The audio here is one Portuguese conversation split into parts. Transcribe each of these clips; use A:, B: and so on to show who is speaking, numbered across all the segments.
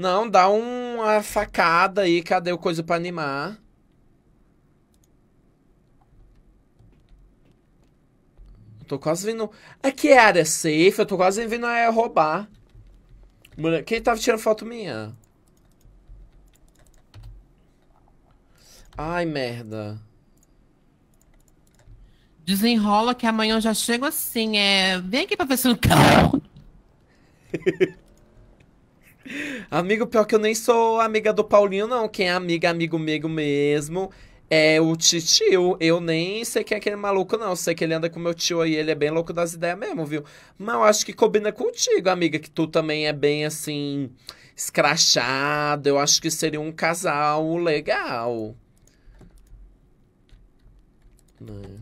A: Não, dá uma facada aí. Cadê o coisa pra animar? tô quase vindo... Aqui é, é área safe. Eu tô quase vindo a é roubar. Quem tava tirando foto minha? Ai, merda. Desenrola que amanhã eu já chego assim, é... Vem aqui pra ver se não... Amigo, pior que eu nem sou amiga do Paulinho, não. Quem é amiga, amigo meu mesmo. É o titio. Eu nem sei quem é aquele maluco, não. sei que ele anda com meu tio aí, ele é bem louco das ideias mesmo, viu? Mas eu acho que combina contigo, amiga, que tu também é bem assim. escrachado. Eu acho que seria um casal legal. Não. Né?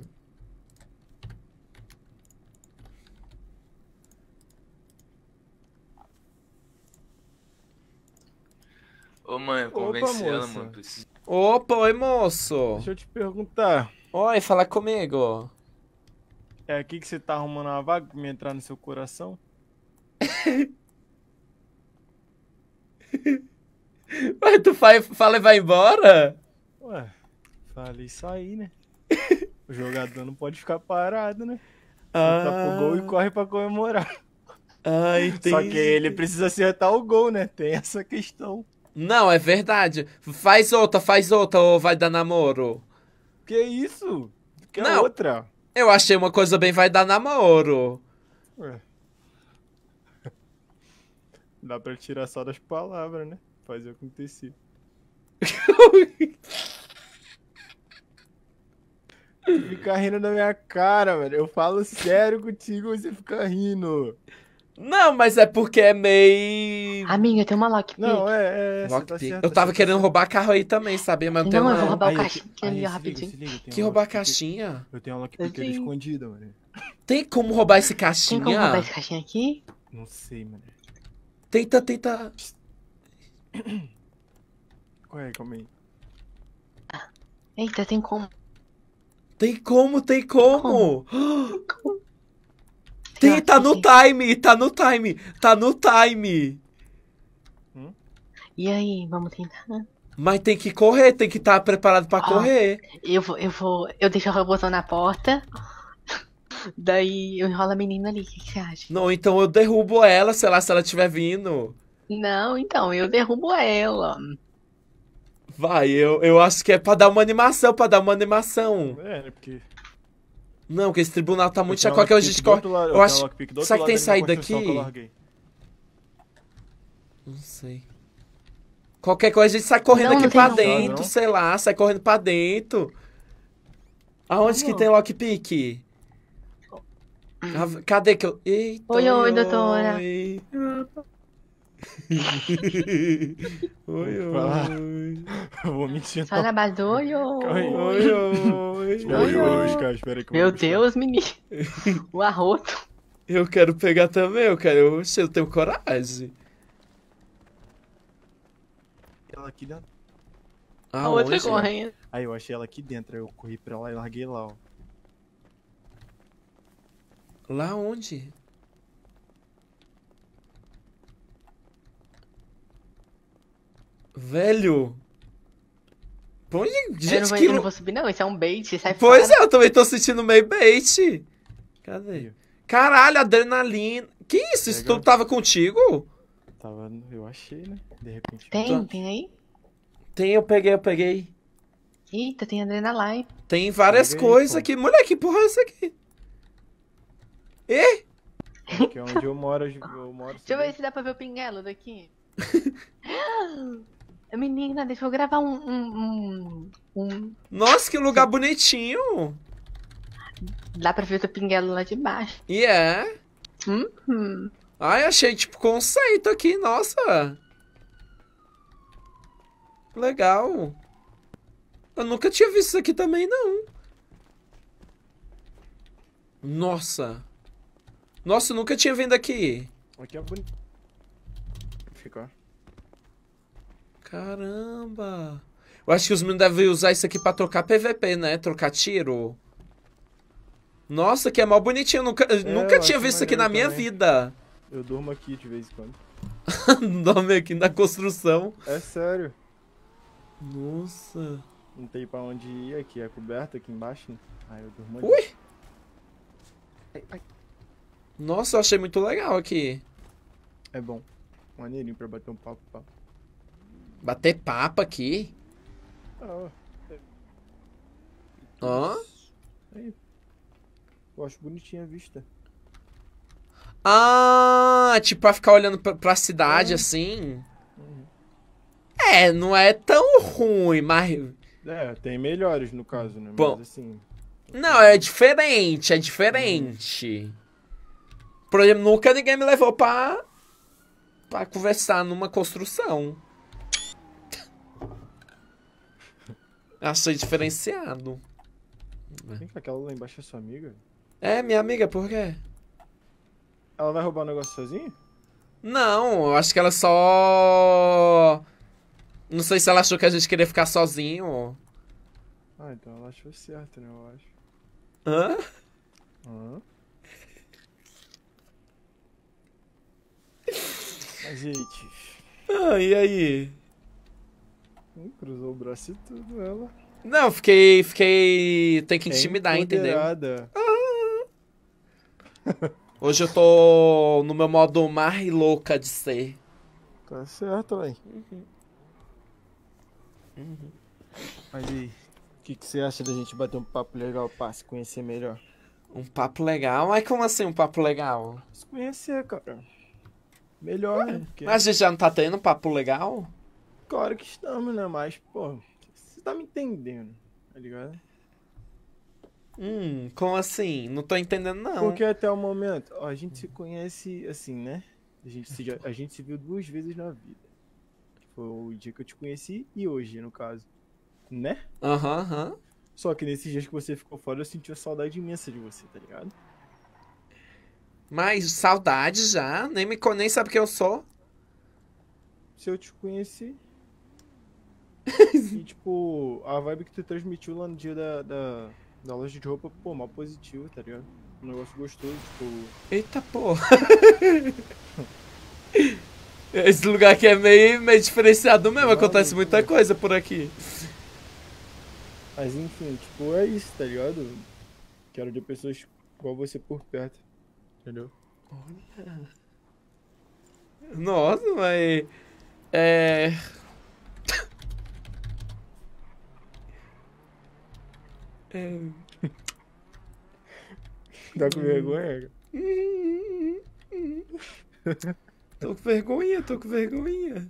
B: Ô, mãe, convence Opa, mano.
A: Opa, oi, moço. Deixa
B: eu te perguntar. Oi, fala comigo. É aqui que você tá arrumando uma vaga pra me entrar no seu coração? Ué, tu fala e vai embora? Ué, falei isso aí, né? o jogador não pode ficar parado, né? Ah. Ele tá pro gol e ah. corre pra comemorar. Ah, entendi. Só que ele precisa acertar o gol, né? Tem
A: essa questão. Não, é verdade. Faz outra, faz outra ou vai dar namoro.
B: Que isso? Que é não, outra?
A: Eu achei uma coisa bem vai dar namoro.
B: Ué. Dá pra tirar só das palavras, né? Fazer acontecer. tu fica rindo na minha cara, velho. Eu falo sério contigo e você fica rindo. Não, mas é porque é meio. Amiga, tem uma lockpick. Não, é. é tá lockpick. Tá certo, eu
A: tava tá querendo roubar carro aí também, sabia? Mas não, eu não, eu vou roubar o caixinha aí, é rapidinho. Liga, que roubar
B: a caixinha? Eu tenho uma lockpick escondida, mano.
A: Tem como roubar esse caixinha? Tem como roubar esse caixinha aqui?
B: Não sei, mano.
A: Tenta, tenta.
B: Ué, calma aí. Eita, tem como. Tem como, tem como! Tem como.
A: Tem, tá no time, tá no time, tá no time.
B: Hum? E aí, vamos tentar?
A: Mas tem que correr, tem que estar tá preparado para ah, correr.
B: Eu vou, eu vou, eu deixo o robôzão na porta. Daí eu enrolo a menina ali, o que, você acha?
A: Não, então eu derrubo ela, sei lá, se ela estiver vindo.
B: Não, então, eu derrubo ela.
A: Vai, eu, eu acho que é pra dar uma animação, pra dar uma animação. É, né, porque não, porque esse tribunal tá muito Qualquer que a gente corre. Lado, eu, acho. Será que tem saída aqui? Não sei. Qualquer coisa a gente sai correndo não, aqui não pra não. dentro, sei lá, sai correndo pra dentro. Aonde que tem lockpick? Cadê que eu. Eita, oi, oi, doutora.
B: Oi. oi, oi. Vou mentir. Só trabalho. Oi, oi, oi. Oi, oi, cara, espera aí. Meu Deus, menino. O arroto.
A: Eu quero pegar também, eu quero. você eu tenho coragem.
B: Ela aqui dentro. Ah, a outra correndo. Aí eu achei ela aqui dentro, eu corri pra lá e larguei lá, ó. Lá onde?
A: Velho. Põe gente eu não, vou, que... eu não vou
B: subir, não. Isso é um bait. Sai pois fora. é, eu
A: também tô sentindo meio bait. Cadê? Caralho, adrenalina. Que isso? Isso tudo tava contigo? Tava, eu achei, né? De repente. Tem, tá. tem aí? Tem, eu peguei, eu peguei. Eita, tem
B: adrenalina.
A: Tem várias coisas aqui. Moleque, que porra é isso aqui?
B: E? Aqui é onde eu moro, eu moro. Deixa eu ver se dá pra ver o pinguelo daqui. Menina, deixa eu gravar um, um, um, um...
A: Nossa, que lugar bonitinho!
B: Dá pra ver o pinguelo lá de baixo.
A: E yeah. é?
B: Uhum.
A: Ai, achei tipo conceito aqui, nossa! Legal! Eu nunca tinha visto isso aqui também, não. Nossa! Nossa, eu nunca tinha vindo aqui. Aqui é bonito. Caramba! Eu acho que os meninos devem usar isso aqui pra trocar PVP, né? Trocar tiro. Nossa, que é mó bonitinho. nunca, é, nunca tinha visto isso aqui na minha também.
B: vida. Eu durmo aqui de vez em quando. Dorme aqui na construção. É sério. Nossa. Não tem pra onde ir aqui. É coberta aqui embaixo. Aí eu durmo aqui. Ui! Ai, ai. Nossa, eu achei muito legal aqui. É bom. Maneirinho pra bater um papo,
A: papo. Bater papo aqui. Ah, Hã?
B: Eu acho bonitinha a vista.
A: Ah, tipo, pra ficar olhando pra, pra cidade é. assim. Uhum. É, não é tão ruim, mas. É, tem melhores
B: no caso, né? Bom, mas assim.
A: Não, é diferente, é diferente. Uhum. Por exemplo, nunca ninguém me levou pra. pra conversar numa construção. Achei diferenciado.
B: É. Vem cá, aquela lá embaixo é sua amiga? É, minha amiga, por quê? Ela vai roubar o um negócio sozinha?
A: Não, eu
B: acho que ela só...
A: Não sei se ela achou que a gente queria ficar sozinho.
B: Ah, então ela achou certo, né, eu acho. Hã? Hã? Mas, gente... Ah, e aí? cruzou o braço e tudo, ela. Não, fiquei.
A: fiquei. Tem que intimidar, é entendeu? Ah. Hoje eu tô no meu modo mais louca de ser. Tá
B: certo, velho. Uhum. Mas aí, o que, que você acha da gente bater um papo legal pra se conhecer melhor? Um papo legal? Mas como assim um
A: papo legal?
B: Se conhecer, cara. Melhor, é. né?
A: Porque... Mas a gente já não tá tendo um papo legal?
B: Claro que estamos, né? Mas, pô, você tá me entendendo, tá ligado? Hum, como assim?
A: Não tô entendendo,
B: não. Porque até o momento, ó, a gente se conhece assim, né? A gente se, a gente se viu duas vezes na vida. Foi o dia que eu te conheci e hoje, no caso. Né? Aham, uhum, aham. Uhum. Só que nesses dias que você ficou fora, eu senti uma saudade imensa de você, tá ligado?
A: Mas saudade já? Nem me nem sabe quem eu sou. Se
B: eu te conheci. e, tipo, a vibe que tu transmitiu lá no dia da, da, da loja de roupa, pô, mal positivo, tá ligado? Um negócio gostoso, tipo. Eita porra! Esse lugar aqui é meio,
A: meio diferenciado mesmo, acontece é. muita coisa por aqui.
B: Mas enfim, tipo, é isso, tá ligado? Quero de pessoas igual você por perto. Entendeu?
A: Olha.
B: Nossa, mas. É. Hum. Tá com vergonha? tô com vergonha, tô com vergonha.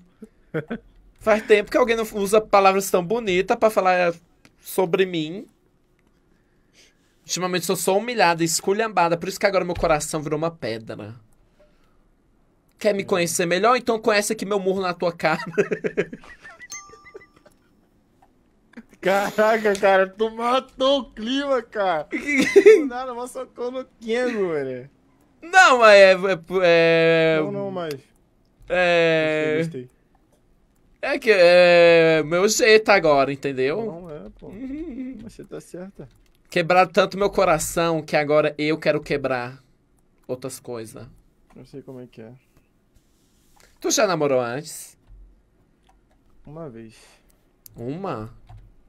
A: Faz tempo que alguém não usa palavras tão bonitas para falar sobre mim. Ultimamente sou só humilhada, esculhambada, por isso que agora meu coração virou uma pedra. Quer me hum. conhecer melhor? Então conhece aqui meu murro na tua
B: cara. Caraca, cara, tu matou o clima, cara. Do nada, mas socou no Kengo, velho.
A: Não, mas é é, é. é, Não, não, mas. É. Gostei, É que é. Meu jeito tá agora, entendeu?
B: Não, é, pô. Uhum. Mas Você tá certa.
A: Quebraram tanto meu coração que agora eu quero quebrar outras coisas.
B: Não sei como é que é.
A: Tu já namorou antes?
B: Uma vez. Uma?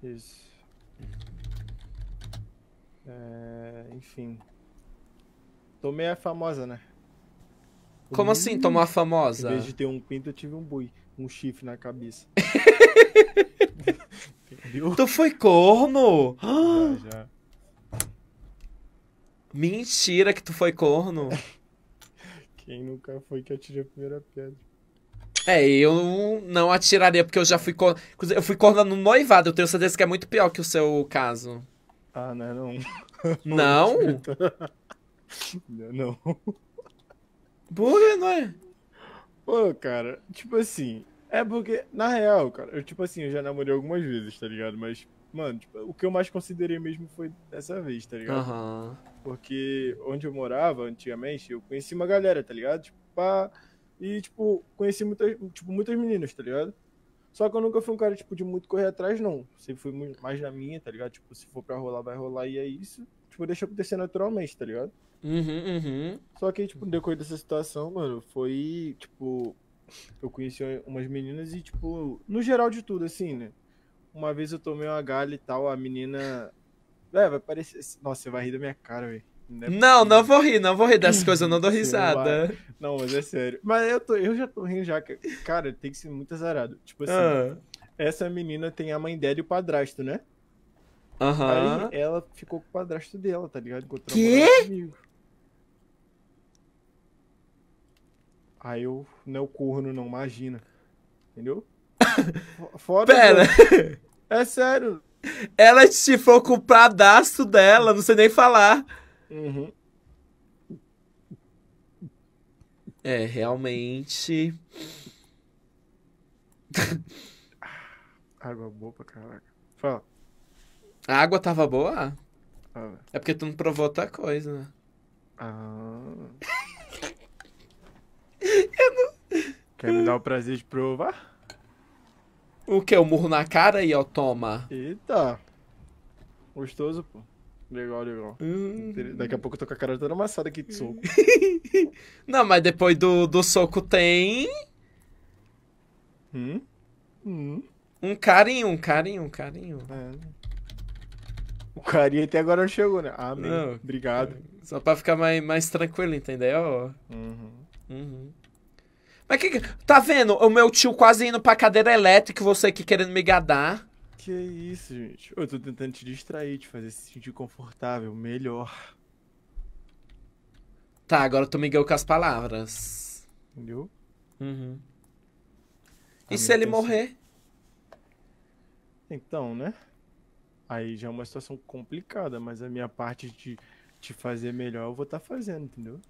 B: Isso. É, enfim. Tomei a famosa, né?
A: Como assim tomar a famosa? Em vez de ter
B: um pinto, eu tive um bui, um chifre na cabeça. Entendeu? Tu foi corno?
A: Já,
B: já. Mentira que tu foi corno. Quem nunca foi que eu tirei a primeira pedra?
A: É, eu não atiraria, porque eu já fui. Cor... Eu fui corna no noivado, eu tenho certeza que é muito pior que o seu
B: caso. Ah, né, não é não. Não? Não. Por que não é? Pô, cara, tipo assim. É porque, na real, cara, eu, tipo assim, eu já namorei algumas vezes, tá ligado? Mas, mano, tipo, o que eu mais considerei mesmo foi dessa vez, tá ligado? Uhum. Porque onde eu morava antigamente, eu conheci uma galera, tá ligado? Tipo, pá. Pra e, tipo, conheci muitas, tipo, muitas meninas, tá ligado? Só que eu nunca fui um cara, tipo, de muito correr atrás, não. Sempre fui mais na minha, tá ligado? Tipo, se for pra rolar, vai rolar, e é isso. Tipo, deixa acontecer naturalmente, tá ligado? Uhum, uhum. Só que, tipo, no decorrer dessa situação, mano, foi, tipo... Eu conheci umas meninas e, tipo... No geral de tudo, assim, né? Uma vez eu tomei uma galha e tal, a menina... É, vai parecer... Nossa, você vai rir da minha cara, velho. É não, não vou rir, não vou rir dessas coisas, eu não dou risada. Não, mas é sério. Mas eu, tô, eu já tô rindo já. Cara, tem que ser muito azarado. Tipo assim, ah. essa menina tem a mãe dela e o padrasto, né? Aham. Uhum. Aí ela ficou com o padrasto dela, tá ligado? Encontrou que? Aí eu não é o corno, não, imagina. Entendeu? Fora. Pera! Do... É sério!
A: Ela chifou com o padrasto dela, não sei nem falar. Uhum. É, realmente. Água boa pra caraca. Fala. A água tava boa? Ah. É porque tu não provou outra coisa, né? Ah.
B: Eu não... Quer me dar o prazer de provar? O que? O murro na cara aí, ó, toma. Eita. Gostoso, pô. Legal, legal. Hum. Daqui a pouco eu tô com a cara toda amassada aqui de soco. Não, mas depois do, do soco
A: tem. Hum? Hum. Um carinho, um carinho, um carinho. É.
B: O carinho até agora não chegou, né? Ah, não. Obrigado. Só pra ficar mais, mais tranquilo, entendeu? Uhum. Uhum.
A: Mas que, que. Tá vendo? O meu tio quase indo pra cadeira elétrica, você aqui querendo me gadar
B: que é isso, gente? Eu tô tentando te distrair, te fazer se sentir confortável, melhor. Tá, agora eu tô Miguel com as palavras. Entendeu? Uhum. A e se ele morrer? Então, né? Aí já é uma situação complicada, mas a minha parte de te fazer melhor eu vou estar tá fazendo, entendeu?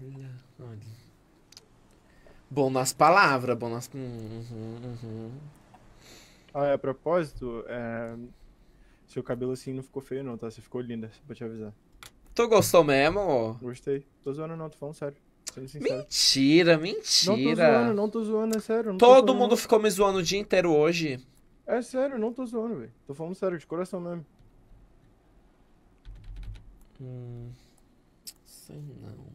B: Olha, olha. Bom nas palavras, bom nas. Uhum,
A: uhum. uhum.
B: Ah, é, a propósito, é... seu cabelo assim não ficou feio não, tá? Você ficou linda, pra te avisar. Tu gostou mesmo? Gostei. Tô zoando não, tô falando sério.
A: Mentira, mentira. Não tô zoando,
B: não tô zoando, é sério. Todo mundo não.
A: ficou me zoando o dia inteiro hoje.
B: É sério, não tô zoando, velho. Tô falando sério, de coração mesmo. Hum. Sei não.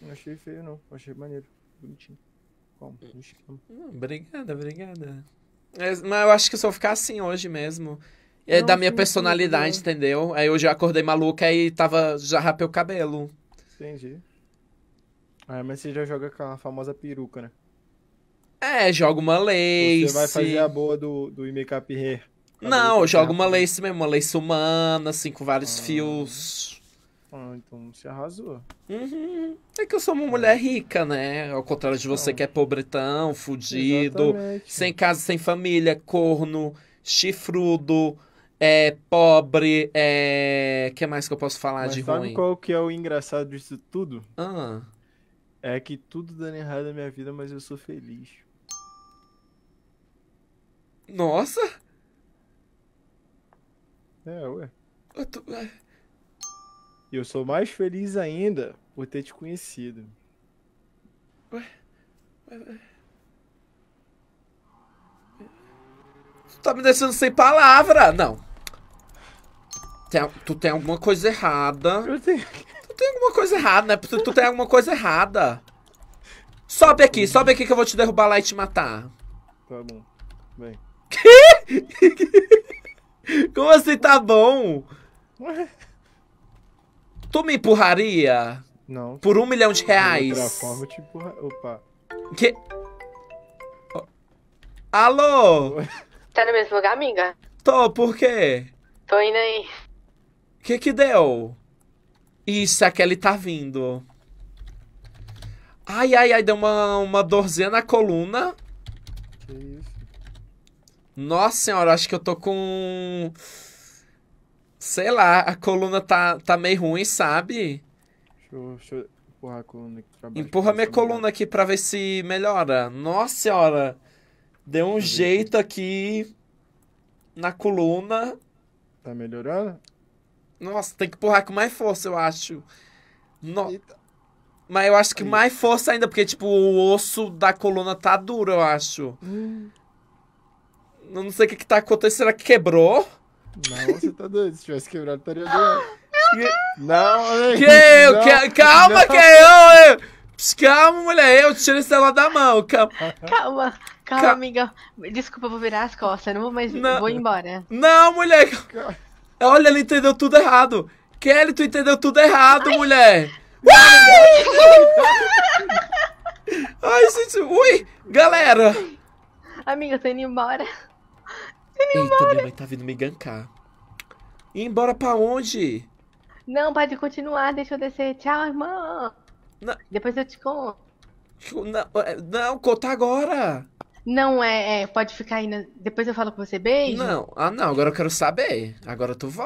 B: Não achei feio, não. Achei maneiro. Bonitinho. Como? Hum. hum. Obrigada, obrigada.
A: É, mas eu acho que só vou ficar assim hoje mesmo. É não, da minha personalidade, entendeu? Aí hoje eu acordei maluca e tava. Já rapei o cabelo.
B: Entendi. Ah, mas você já joga com a famosa peruca, né? É, joga uma lace. Você vai fazer a boa do, do make-up Hair. Não, joga uma
A: lace mesmo, uma lace humana, assim, com vários ah. fios
B: ah, então se arrasou.
A: Uhum. É que eu sou uma mulher rica, né? Ao contrário de você que é pobretão, fudido, Exatamente. sem casa, sem família, corno, chifrudo, é pobre, é. que mais que eu posso falar Mas de sabe ruim? qual
B: que é o engraçado disso tudo? Ah. É que tudo dando errado na minha vida, mas eu sou feliz. Nossa! É, ué. Eu tô... É. E eu sou mais feliz ainda por ter te conhecido.
A: Ué? Ué?
B: Tu tá me deixando sem palavra! Não.
A: Tem, tu tem alguma coisa errada. Eu tenho... Tu tem alguma coisa errada, né? Tu, tu tem alguma coisa errada. Sobe aqui, sobe aqui que eu vou te derrubar lá e te matar.
B: Tá bom. Vem. Que?
A: Como assim tá bom? Ué? Tu me empurraria? Não. Por um milhão de reais. De outra forma, eu
B: te empurra... Opa.
A: Que... Alô?
B: Tá no mesmo lugar, amiga?
A: Tô, por quê?
B: Tô indo aí.
A: Que que deu? Isso, a é Kelly tá vindo. Ai, ai, ai, deu uma, uma dorzinha na coluna. Que isso? Nossa senhora, acho que eu tô com... Sei lá, a coluna tá, tá meio ruim, sabe?
B: Deixa eu, deixa eu empurrar a coluna aqui pra
A: baixo. Empurra minha coluna melhor. aqui pra ver se melhora. Nossa senhora! Deu um jeito aqui na coluna. Tá melhorando? Nossa, tem que empurrar com mais força, eu acho. No... Mas eu acho que Aí. mais força ainda, porque, tipo, o osso da coluna tá duro, eu acho. Hum. Eu não sei o que, que tá acontecendo. Será que quebrou? Não, você tá doido. Se tivesse quebrado, estaria doido. Não, que eu, não, que, calma, não. que é eu, eu. Calma, mulher, eu tiro esse celular da mão. Calma.
B: Calma, calma, Cal... amiga. Desculpa, vou virar as costas. Eu não vou mais. Não. Vou embora. Não, mulher.
A: Olha, ele entendeu tudo errado. Kelly, tu entendeu tudo errado, Ai. mulher. Ai, gente. Ui, galera.
B: Amiga, eu tô indo embora. Ele Eita,
A: embora. minha mãe tá vindo me gankar. E embora pra onde?
B: Não, pode continuar, deixa eu descer. Tchau, irmão. Não. Depois eu te conto.
A: Não, é, não, conta agora.
B: Não, é, é, pode ficar aí. Na... Depois eu falo com você, beijo. Não, ah não, agora eu
A: quero saber. Agora tu volta.